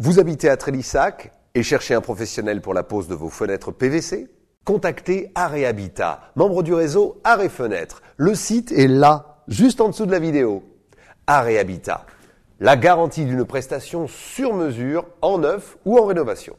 Vous habitez à Trélissac et cherchez un professionnel pour la pose de vos fenêtres PVC Contactez Habitat, membre du réseau Arrêt Fenêtres. Le site est là, juste en dessous de la vidéo. Arrêt Habitat, la garantie d'une prestation sur mesure en neuf ou en rénovation.